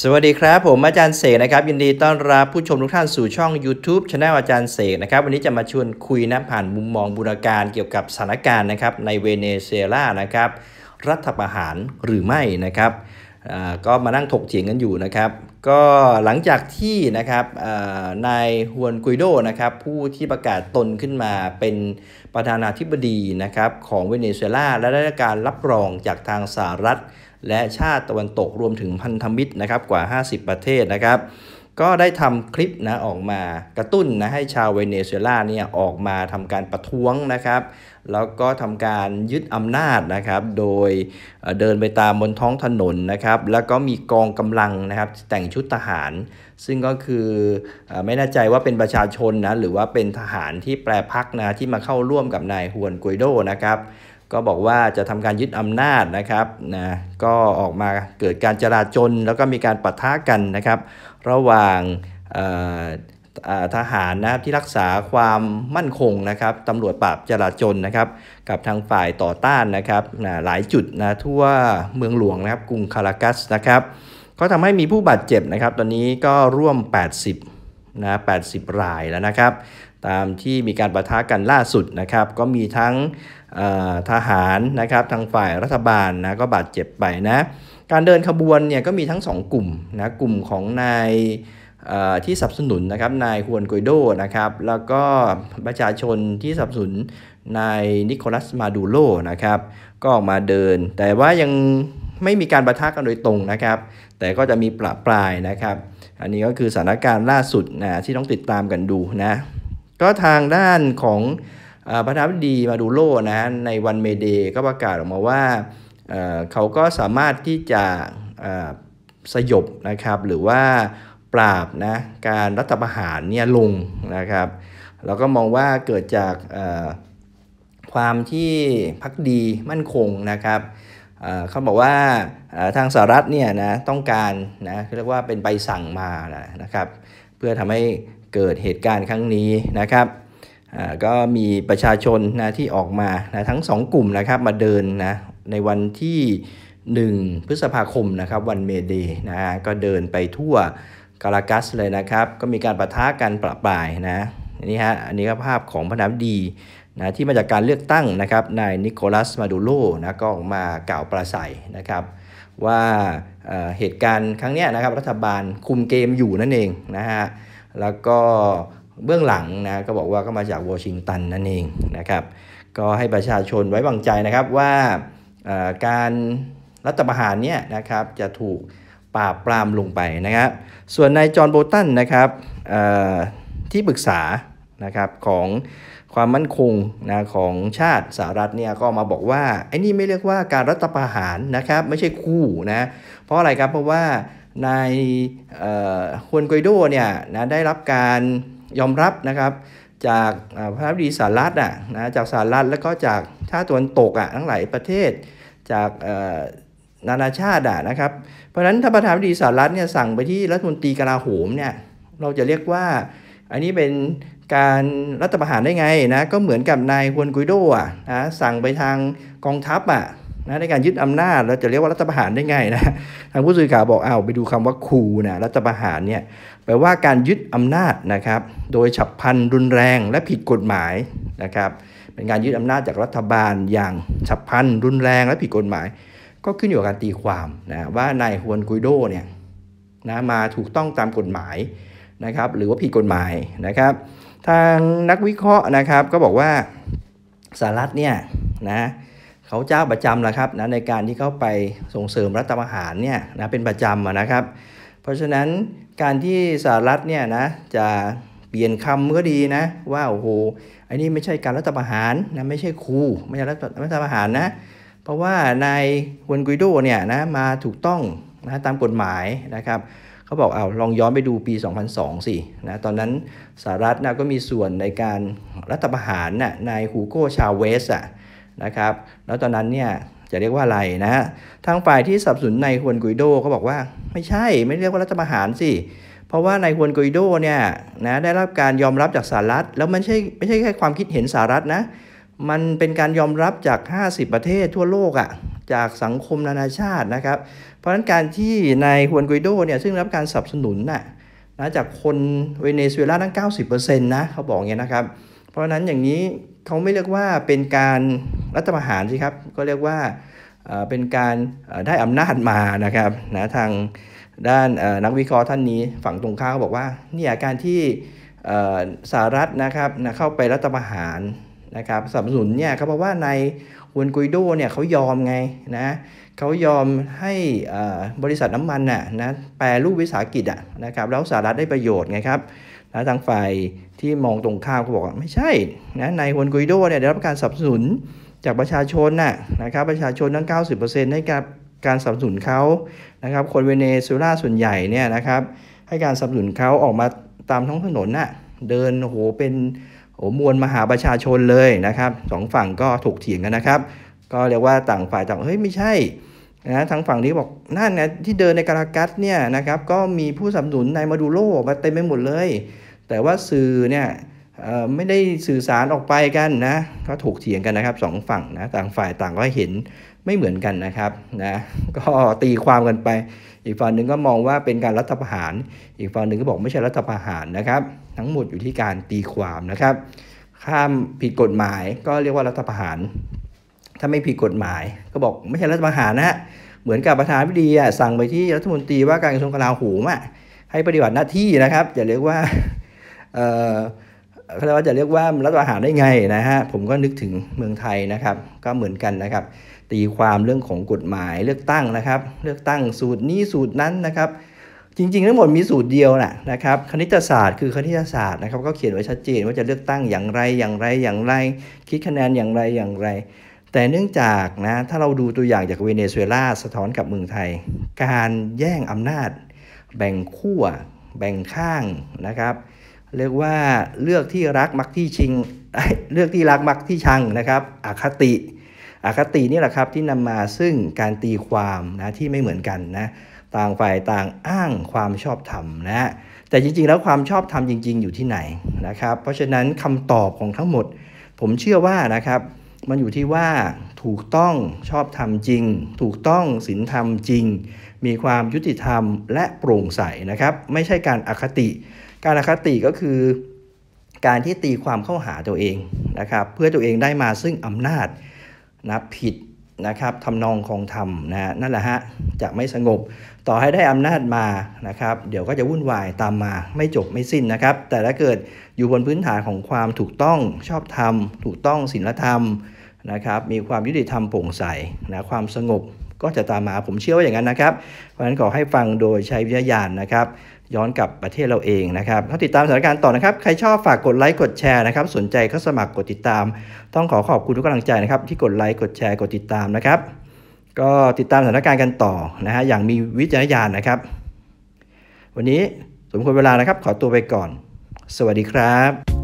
สวัสดีครับผมอาจารย์เสกนะครับยินดีต้อนรับผู้ชมทุกท่านสู่ช่อง YouTube ช anel อาจารย์เสกนะครับ วันนี้จะมาชวนคุยนะผ่านมุมมองบูรการเกี่ยวกับสถานการณ์นะครับ ในเวเนซุเอลานะครับรัฐประหารหรือไม่นะครับก็มานั่งถกเถียงกันอยู่นะครับ ก็หลังจากที่นะครับนายฮวนกุยโดนะครับผู้ที่ประกาศตนขึ้นมาเป็นประธานาธิบดีนะครับของเวเนซุเอลาและได้การรับรองจากทางสหรัฐและชาติตะวันตกรวมถึงพันธมิตรนะครับกว่า 50 ประเทศนะครับ ก็ได้ทำคลิปนะออกมากระตุ้นนะให้ชาวเวเนซุเอลาเนี่ยออกมาทำการประท้วงนะครับแล้วก็ทำการยึดอำนาจนะครับ โดยเดินไปตามบนท้องถนนนะครับ แล้วก็มีกองกำลังนะครับแต่งชุดทหาร ซึ่งก็คือไม่แน่ใจว่าเป็นประชาชนนะหรือว่าเป็นทหารที่แปรพักนะที่มาเข้าร่วมกับนายฮวนกุยโดนะครับก็บอกว่าจะทำการยึดอำนาจนะครับนะก็ออกมาเกิดการจราจนแล้วก็มีการปะทะกันนะครับ ระหว่างทหารนะครับที่รักษาความมั่นคงนะครับตำรวจปราบจราจนนะครับ กับทางฝ่ายต่อต้านนะครับนะหลายจุดนะทั่วเมืองหลวงนะครับ กรุงคารากัสนะครับ ก็ทำให้มีผู้บาดเจ็บนะครับ ตอนนี้ก็ร่วม 80 นะ80 รายแล้วนะครับตามที่มีการประทะกันล่าสุดนะครับ ก็มีทั้งทหารนะครับ ทางฝ่ายรัฐบาลนะก็บาดเจ็บไปนะการเดินขบวนเนี่ยก็มีทั้ง 2 กลุ่มนะกลุ่มของนายที่สนับสนุนนะครับ นายฮวนกุยโดนะครับ แล้วก็ประชาชนที่สนับสนุนนายนิโคลัสมาดูโลนะครับก็ออกมาเดิน แต่ว่ายังไม่มีการประทะกันโดยตรงนะครับ แต่ก็จะมีปลาปลายนะครับ อันนี้ก็คือสถานการณ์ล่าสุดนะที่ต้องติดตามกันดูนะก็ทางด้านของประธานาธิบดีมาดูโลนะในวันเมเดก็ประกาศออกมาว่า เขาก็สามารถที่จะสยบนะครับ หรือว่าปราบนะการรัฐประหารเนี่ยลงนะครับแล้วก็มองว่าเกิดจากความที่พักดีมั่นคงนะครับเขาบอกว่าทางสหรัฐเนี่ยนะต้องการนะเรียกว่าเป็นใบสั่งมานะครับ เพื่อทำให้เกิดเหตุการณ์ครั้งนี้นะครับ ก็มีประชาชนนะที่ออกมานะทั้ง 2 กลุ่มนะครับมาเดินนะในวันที่ 1 พฤษภาคมนะครับวันเมเดย์นะก็เดินไปทั่วกาลากัสเลยนะครับ ก็มีการประทะกันประปรายนะนี่ฮะอันนี้ก็ภาพของพนักดีนะที่มาจากการเลือกตั้งนะครับนายนิโคลัสมาดูโลนะก็ออกมากล่าวปราศัยนะครับ ว่าเเหตุการณ์ครั้งนี้นะครับ รัฐบาลคุมเกมอยู่นั่นเองนะฮะแล้วก็เบื้องหลังนะก็บอกว่าก็มาจากวอชิงตันนั่นเองนะครับก็ให้ประชาชนไว้วางใจนะครับว่าการรัฐประหารเนี่ยนะครับจะถูกปราบปรามลงไปนะครับส่วนนายจอห์นโบตันนะครับที่ปรึกษานะครับของความมั่นคงนะของชาติสหรัฐเนี่ยก็มาบอกว่า ไอ้นี่ไม่เรียกว่าการรัฐประหารนะครับไม่ใช่คู่นะ เพราะอะไรครับเพราะว่านายควนกอยโดเนี่ยนะได้รับการยอมรับนะครับจากพระบิดีสหรัฐอ่ะนะจากสหรัฐแล้วก็จากชาติตะวันตกอ่ะทั้งหลายประเทศ จากนานาชาติอ่ะนะครับเพราะฉะนั้นถ้าประธานาธิบดีสหรัฐเนี่ยสั่งไปที่รัฐมนตรีกลาโหมเนี่ยเราจะเรียกว่าอันนี้เป็นการรัฐประหารได้ไงนะก็เหมือนกับนายควนกุยโดอ่ะนะสั่งไปทางกองทัพอ่ะนะในการยึดอำนาจเราจะเรียกว่ารัฐประหารได้ไง นะทางผู้สื่อข่าวบอกอ้าวไปดูคำว่าคูนะรัฐประหารเนี่ยแปลว่าการยึดอำนาจนะครับ โดยฉับพลันรุนแรงและผิดกฎหมายนะครับ เป็นการยึดอำนาจจากรัฐบาลอย่างฉับพลันรุนแรงและผิดกฎหมาย ก็ขึ้นอยู่กับการตีความนะว่านายฮวนกุยโดเนี่ยนะมาถูกต้องตามกฎหมายนะครับ หรือว่าผิดกฎหมายนะครับ ทางนักวิเคราะห์นะครับก็บอกว่าสหรัฐเนี่ยนะเขาเจ้าประจำแหละครับนะในการที่เขาไปส่งเสริมรัฐประหารเนี่ยนะเป็นประจำนะครับเพราะฉะนั้นการที่สหรัฐเนี่ยนะจะเปลี่ยนคำก็ดีนะว่าโอ้โหอันนี้ไม่ใช่การรัฐประหารนะไม่ใช่ครูไม่ใช่รัฐประหารนะเพราะว่านายฮวนกุยโดเนี่ยนะมาถูกต้องนะตามกฎหมายนะครับเขาบอกเอาลองย้อนไปดูปี 2002 สินะตอนนั้นสหรัฐนะก็มีส่วนในการรัฐประหารนะ่ะนายฮูโกชาเวสอ่ะนะครับแล้วตอนนั้นเนี่ยจะเรียกว่าอะไรนะฮะทางฝ่ายที่สับสนในควนกุยโดเขาบอกว่า ไม่ใช่ไม่เรียกว่ารัฐประหารสิเพราะว่าในควนกุยโดเนี่ยนะได้รับการยอมรับจากสหรัฐแล้วมันไม่ใช่ไม่ใช่แค่ความคิดเห็นสหรัฐนะมันเป็นการยอมรับจาก 50 ประเทศทั่วโลกอะ่ะจากสังคมนานาชาตินะครับ เพราะฉะนั้นการที่นายฮวนกุยโดเนี่ยซึ่งรับการสนับสนุนน่ะนะจากคนเวเนซุเอลาตั้ง90%นะเขาบอกเงี้ยนะครับเพราะฉะนั้นอย่างนี้เขาไม่เรียกว่าเป็นการรัฐประหารสิครับก็เรียกว่าเป็นการได้อำนาจมานะครับนะทางด้านนักวิเคราะห์ท่านนี้ฝั่งตรงข้ามเขาบอกว่าเนี่ยการที่สหรัฐนะครับนะเข้าไปรัฐประหารนะครับสนับสนุนเนี่ยเขาบอกว่าในวนกุยโดเนี่ยเขายอมไงนะเขายอมให้บริษัทน้ำมันน่ะนะแปรรูปวิสาหกิจอ่ะนะครับแล้วสหรัฐได้ประโยชน์ไงครับ้วทางฝ่ายที่มองตรงข้ามก็บอกว่าไม่ใช่นะนายฮวนกุยโดเนี่ยได้รับการสนับสนุนจากประชาชนน่ะนะครับ ประชาชนทั้ง90%ให้กับการสนับสนุนเขานะครับ คนเวเนซุเอลาส่วนใหญ่เนี่ยนะครับให้การสนับสนุนเขาออกมาตามท้องถนนน่ะ เดินโหเป็นโหมวลมหาประชาชนเลยนะครับสองฝั่งก็ถกเถียงกันนะครับ ก็เรียกว่าต่างฝ่ายต่าง เฮ้ยไม่ใช่นะทางฝั่งนี้บอกนั่นนะที่เดินในการากัสเนี่ยนะครับก็มีผู้สนับสนุนนายมาดูโรมาเต็มไปหมดเลยแต่ว่าสื่อเนี่ยไม่ได้สื่อสารออกไปกันนะก็ถูกเถียงกันนะครับสองฝั่งนะต่างฝ่ายต่างก็เห็นไม่เหมือนกันนะครับนะก็ตีความกันไป อีกฝั่งหนึ่งก็มองว่าเป็นการรัฐประหาร อีกฝั่งหนึ่งก็บอกไม่ใช่รัฐประหารนะครับ ทั้งหมดอยู่ที่การตีความนะครับ ข้ามผิดกฎหมายก็เรียกว่ารัฐประหาร ถ้าไม่ผิดกฎหมาย ก็บอกไม่ใช่รัฐประหารนะฮะเหมือนกับประธานวิดีสั่งไปที่รัฐมนตรีว่าการกระทรวงกลาโหมอ่ะให้ปฏิบัติหน้าที่นะครับอย่าเรียกว่าเขาเรียกจะเรียกว่ารัฐประหารได้ไงนะฮะ ผมก็นึกถึงเมืองไทยนะครับ ก็เหมือนกันนะครับ ตีความเรื่องของกฎหมายเลือกตั้งนะครับ เลือกตั้งสูตรนี้สูตรนั้นนะครับ จริงๆทั้งหมดมีสูตรเดียวและนะครับ คณิตศาสตร์คือคณิตศาสตร์นะครับ ก็เขียนไว้ชัดเจนว่าจะเลือกตั้งอย่างไรอย่างไรอย่างไร คิดคะแนนอย่างไรอย่างไร แต่เนื่องจากนะถ้าเราดูตัวอย่างจากเวเนซุเอลา สะท้อนกับเมืองไทย การแย่งอำนาจ แบ่งขั้วแบ่งข้างนะครับเรียกว่าเลือกที่รักมักที่ชิงเลือกที่รักมักที่ชังนะครับอคติอคตินี่แหละครับที่นำมาซึ่งการตีความนะที่ไม่เหมือนกันนะต่างฝ่ายต่างอ้างความชอบธรรมนะแต่จริงๆแล้วความชอบธรรมจริงๆ อยู่ที่ไหนนะครับ เพราะฉะนั้นคำตอบของทั้งหมด ผมเชื่อว่านะครับมันอยู่ที่ว่าถูกต้องชอบธรรมจริง ถูกต้องศีลธรรมจริง มีความยุติธรรมและโปร่งใสนะครับ ไม่ใช่การอคติการอคติก็คือการที่ตีความเข้าหาตัวเองนะครับเพื่อตัวเองได้มาซึ่งอำนาจนะผิดนะครับทำนองของธรรมนะนั่นแหละฮะจะไม่สงบ ต่อให้ได้อำนาจมานะครับ เดี๋ยวก็จะวุ่นวายตามมา ไม่จบไม่สิ้นนะครับ แต่ถ้าเกิดอยู่บนพื้นฐานของความถูกต้องชอบธรรมถูกต้องศีลธรรมนะครับมีความยุติธรรมโปร่งใสนะความสงบก็จะตามมาผมเชื่อว่าอย่างนั้นนะครับ เพราะฉะนั้นขอให้ฟังโดยใช้วิทยานนะครับ ย้อนกับประเทศเราเองนะครับ ถ้าติดตามสถานการณ์ต่อนะครับ ใครชอบฝากกดไลค์กดแชร์นะครับ สนใจก็สมัครกดติดตาม ต้องขอขอบคุณทุกกำลังใจนะครับที่กดไลค์กดแชร์กดติดตามนะครับ ก็ติดตามสถานการณ์กันต่อนะฮะอย่างมีวิจารณญาณนะครับ วันนี้สมควรเวลานะครับขอตัวไปก่อน สวัสดีครับ